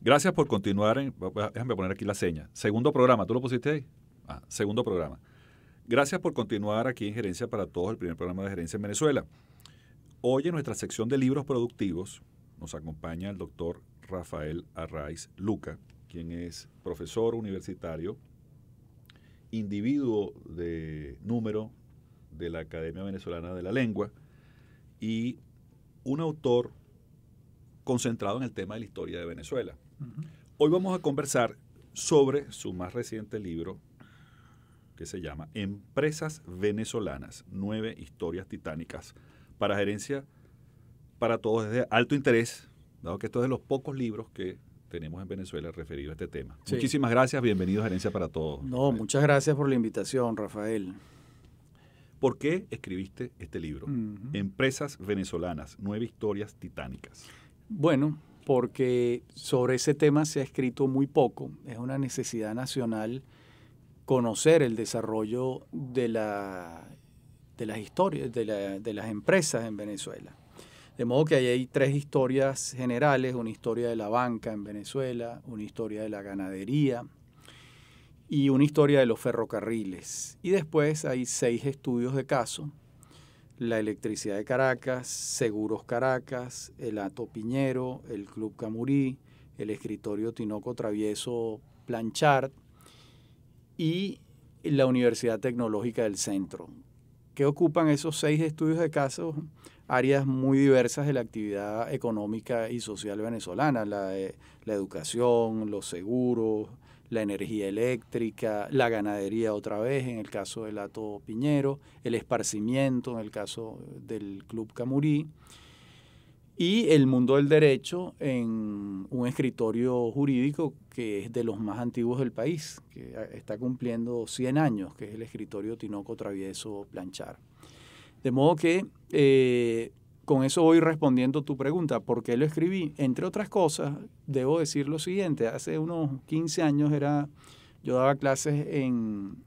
Gracias por continuar. En, déjame poner aquí la seña. Segundo programa, ¿tú lo pusiste ahí? Ah, segundo programa. Gracias por continuar aquí en Gerencia para Todos, el primer programa de Gerencia en Venezuela. Hoy en nuestra sección de libros productivos nos acompaña el doctor Rafael Arraiz Luca, quien es profesor universitario, individuo de número de la Academia Venezolana de la Lengua y un autor concentrado en el tema de la historia de Venezuela. Hoy vamos a conversar sobre su más reciente libro que se llama Empresas Venezolanas, nueve historias titánicas para gerencia para todos es de alto interés, dado que esto es de los pocos libros que tenemos en Venezuela referido a este tema. Muchísimas gracias, bienvenido Gerencia para Todos. No, muchas gracias por la invitación, Rafael. ¿Por qué escribiste este libro? Empresas venezolanas, nueve historias titánicas. Bueno, porque sobre ese tema se ha escrito muy poco. Es una necesidad nacional conocer el desarrollo de, las historias, de, las empresas en Venezuela. De modo que ahí hay tres historias generales, una historia de la banca en Venezuela, una historia de la ganadería y una historia de los ferrocarriles. Y después hay seis estudios de caso la Electricidad de Caracas, Seguros Caracas, el Ato Piñero, el Club Camurí, el Escritorio Tinoco Travieso Planchard y la Universidad Tecnológica del Centro, que ocupan esos seis estudios de casos áreas muy diversas de la actividad económica y social venezolana, la educación, los seguros, la energía eléctrica, la ganadería otra vez en el caso del Ato Piñero, el esparcimiento en el caso del Club Camurí y el mundo del derecho en un escritorio jurídico que es de los más antiguos del país, que está cumpliendo 100 años, que es el escritorio Tinoco Travieso Planchar. De modo que eh, con eso voy respondiendo tu pregunta, ¿por qué lo escribí? Entre otras cosas, debo decir lo siguiente, hace unos 15 años era, yo daba clases en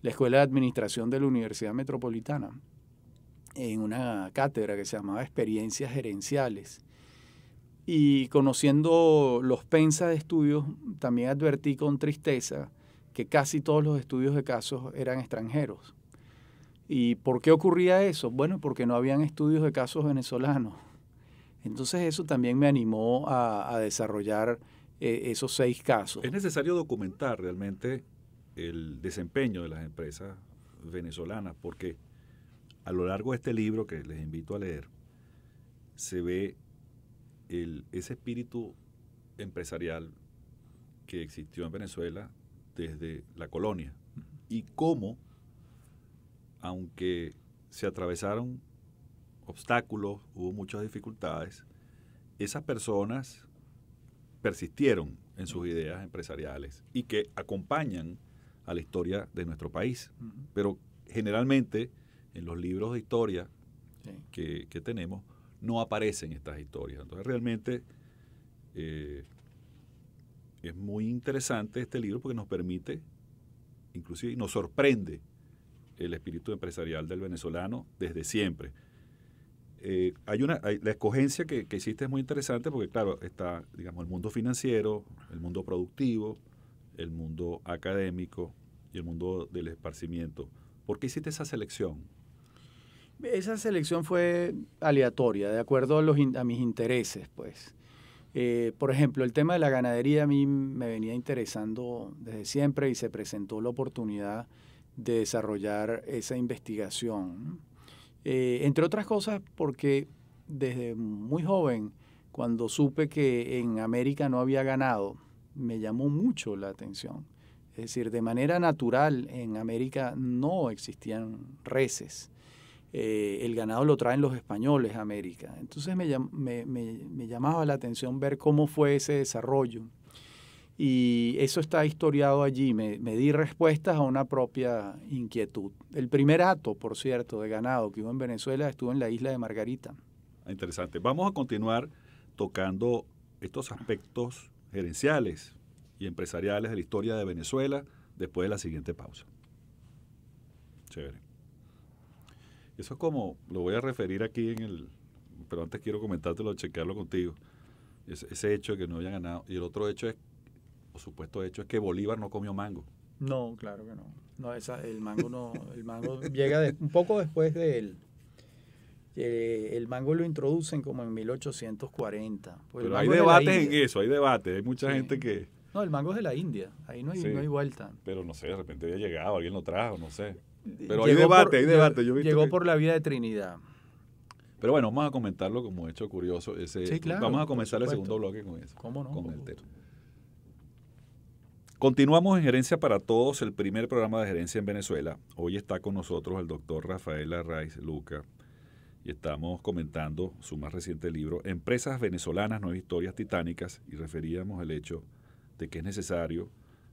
la Escuela de Administración de la Universidad Metropolitana, en una cátedra que se llamaba Experiencias Gerenciales. Y conociendo los pensas de estudios, también advertí con tristeza que casi todos los estudios de casos eran extranjeros. ¿Y por qué ocurría eso? Bueno, porque no habían estudios de casos venezolanos. Entonces eso también me animó a, desarrollar eh, esos seis casos. Es necesario documentar realmente el desempeño de las empresas venezolanas, porque a lo largo de este libro que les invito a leer, se ve el, ese espíritu empresarial que existió en Venezuela desde la colonia y cómo aunque se atravesaron obstáculos, hubo muchas dificultades, esas personas persistieron en sus ideas empresariales y que acompañan a la historia de nuestro país. Pero generalmente en los libros de historia que, tenemos no aparecen estas historias. Entonces realmente eh, es muy interesante este libro porque nos permite, inclusive nos sorprende el espíritu empresarial del venezolano desde siempre. Eh, hay una, la escogencia que, que, hiciste es muy interesante porque, claro, está, digamos, el mundo financiero, el mundo productivo, el mundo académico y el mundo del esparcimiento. ¿Por qué hiciste esa selección? Esa selección fue aleatoria, de acuerdo a, los, a mis intereses, pues. Eh, por ejemplo, el tema de la ganadería a mí me venía interesando desde siempre y se presentó la oportunidad de desarrollar esa investigación. Eh, entre otras cosas porque desde muy joven, cuando supe que en América no había ganado, me llamó mucho la atención. Es decir, de manera natural en América no existían reses. Eh, el ganado lo traen los españoles a América. Entonces me, me llamaba la atención ver cómo fue ese desarrollo y eso está historiado allí. Me, di respuestas a una propia inquietud. El primer acto por cierto, de ganado que hubo en Venezuela estuvo en la isla de Margarita. Ah, interesante. Vamos a continuar tocando estos aspectos gerenciales y empresariales de la historia de Venezuela después de la siguiente pausa. Chévere. Eso es como, lo voy a referir aquí en el, pero antes quiero comentártelo, chequearlo contigo. Ese, hecho de que no había ganado. Y el otro hecho es por supuesto, hecho, es que Bolívar no comió mango. No, claro que no. esa, el mango no, el mango llega un poco después de él. el mango lo introducen como en 1840. Pues Pero hay debates en eso, hay debate. hay mucha gente que... No, el mango es de la India, ahí no hay, no hay vuelta. Pero no sé, de repente había llegado, alguien lo trajo, no sé. Pero hay debate, hay debate. llegó por la vida de Trinidad. Pero bueno, vamos a comentarlo como hecho curioso. Ese, sí, claro, vamos a comenzar el segundo bloque con eso. ¿Cómo no? Con el Continuamos en Gerencia para Todos, el primer programa de gerencia en Venezuela. Hoy está con nosotros el doctor Rafael Arraiz Luca y estamos comentando su más reciente libro, Empresas venezolanas, no historias titánicas, y referíamos al hecho de que es necesario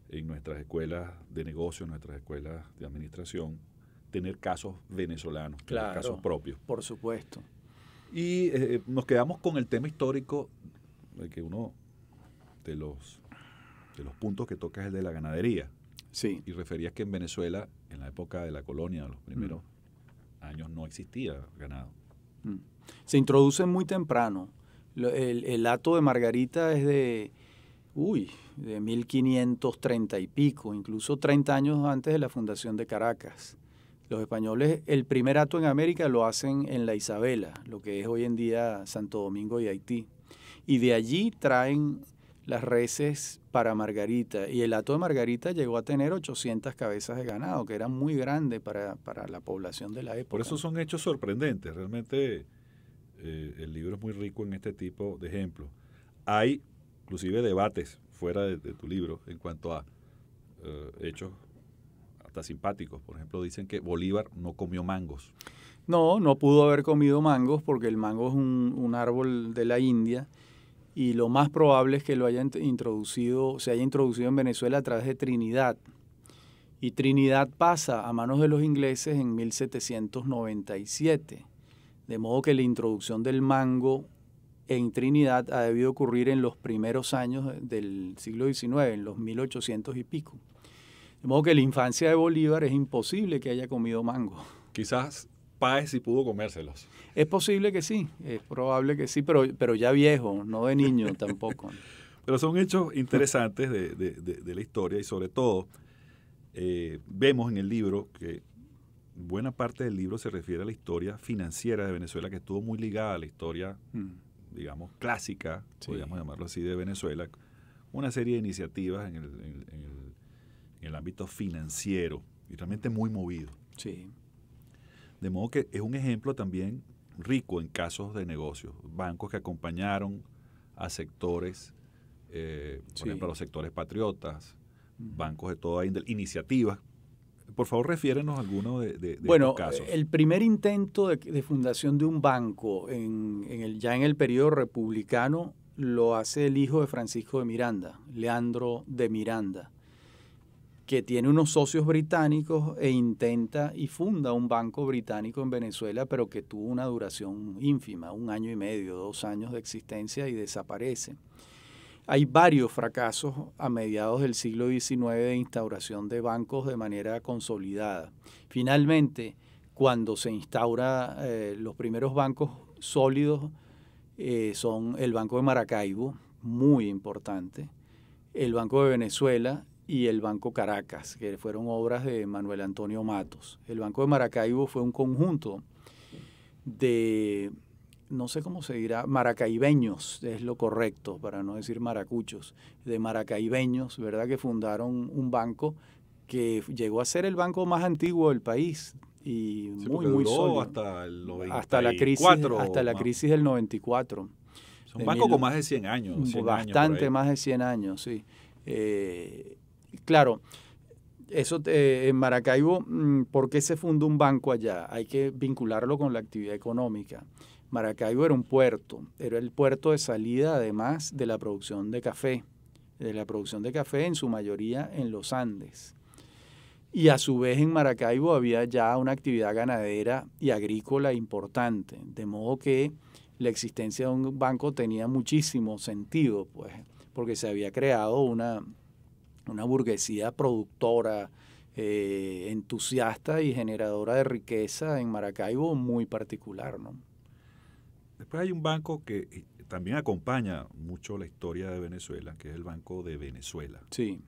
en nuestras escuelas de negocio, en nuestras escuelas de administración, tener casos venezolanos, casos propios. Por supuesto. Y eh, eh, nos quedamos con el tema histórico de eh, que uno de los los puntos que tocas es el de la ganadería. Sí. Y referías que en Venezuela, en la época de la colonia, los primeros mm. años, no existía ganado. Mm. Se introduce muy temprano. El, el de Margarita es de, uy, de 1530 y pico, incluso 30 años antes de la fundación de Caracas. Los españoles el primer acto en América lo hacen en la Isabela, lo que es hoy en día Santo Domingo y Haití. Y de allí traen las reces para Margarita. Y el hato de Margarita llegó a tener 800 cabezas de ganado, que era muy grande para, la población de la época. Por eso son hechos sorprendentes. Realmente eh, el libro es muy rico en este tipo de ejemplos. Hay inclusive debates fuera de, tu libro en cuanto a eh, hechos hasta simpáticos. Por ejemplo, dicen que Bolívar no comió mangos. No, no pudo haber comido mangos porque el mango es un, un árbol de la India y lo más probable es que lo introducido, se haya introducido en Venezuela a través de Trinidad. Y Trinidad pasa a manos de los ingleses en 1797, de modo que la introducción del mango en Trinidad ha debido ocurrir en los primeros años del siglo XIX, en los 1800 y pico. De modo que la infancia de Bolívar es imposible que haya comido mango. Quizás Páez sí pudo comérselos. Es posible que sí, es probable que sí, pero, pero ya viejo, no de niño tampoco. pero son hechos interesantes de, la historia y sobre todo eh, vemos en el libro que buena parte del libro se refiere a la historia financiera de Venezuela, que estuvo muy ligada a la historia, mm. digamos, clásica, podríamos llamarlo así, de Venezuela. Una serie de iniciativas en el, en el, en el ámbito financiero y realmente muy movido. Sí. De modo que es un ejemplo también rico en casos de negocios, bancos que acompañaron a sectores, eh, por ejemplo, los sectores patriotas, bancos de toda índole, iniciativas. Por favor, refiérenos a alguno de, de, casos. el primer intento de, fundación de un banco en, el, ya en el periodo republicano lo hace el hijo de Francisco de Miranda, Leandro de Miranda que tiene unos socios británicos e intenta y funda un banco británico en Venezuela, pero que tuvo una duración ínfima, un año y medio, dos años de existencia y desaparece. Hay varios fracasos a mediados del siglo XIX de instauración de bancos de manera consolidada. Finalmente, cuando se instaura eh, los primeros bancos sólidos, eh, son el Banco de Maracaibo, muy importante, el Banco de Venezuela y el Banco Caracas, que fueron obras de Manuel Antonio Matos. El Banco de Maracaibo fue un conjunto de, no sé cómo se dirá, maracaibeños, es lo correcto, para no decir maracuchos, de maracaibeños, ¿verdad? Que fundaron un banco que llegó a ser el banco más antiguo del país y muy, muy sólido. Hasta, el hasta la crisis, hasta la crisis del 94. Es un banco con más de 100 años. bastante más de 100 años, sí. Eh, claro, eso eh, en Maracaibo, mm, ¿por qué se fundó un banco allá? Hay que vincularlo con la actividad económica. Maracaibo era un puerto, era el puerto de salida además de la producción de café, de la producción de café en su mayoría en los Andes. Y a su vez en Maracaibo había ya una actividad ganadera y agrícola importante, de modo que la existencia de un banco tenía muchísimo sentido, pues, porque se había creado una, una burguesía productora, eh, entusiasta y generadora de riqueza en Maracaibo muy particular. ¿no? Después hay un banco que eh, también acompaña mucho la historia de Venezuela, que es el Banco de Venezuela. Sí.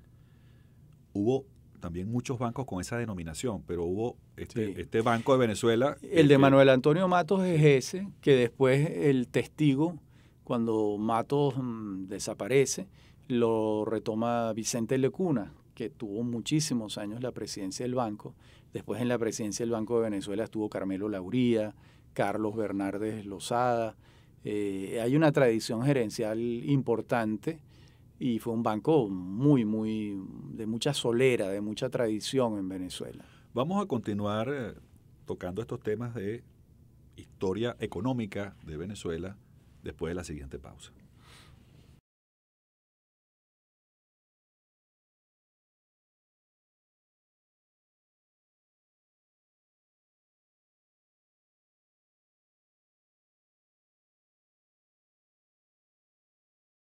Hubo también muchos bancos con esa denominación, pero hubo este, este Banco de Venezuela. El de Manuel Antonio Matos es ese, que después el testigo, cuando Matos mm, desaparece, lo retoma Vicente Lecuna, que tuvo muchísimos años la presidencia del banco. Después en la presidencia del Banco de Venezuela estuvo Carmelo Lauría, Carlos Bernárdez Lozada. Eh, hay una tradición gerencial importante y fue un banco muy, muy, de mucha solera, de mucha tradición en Venezuela. Vamos a continuar eh, tocando estos temas de historia económica de Venezuela después de la siguiente pausa.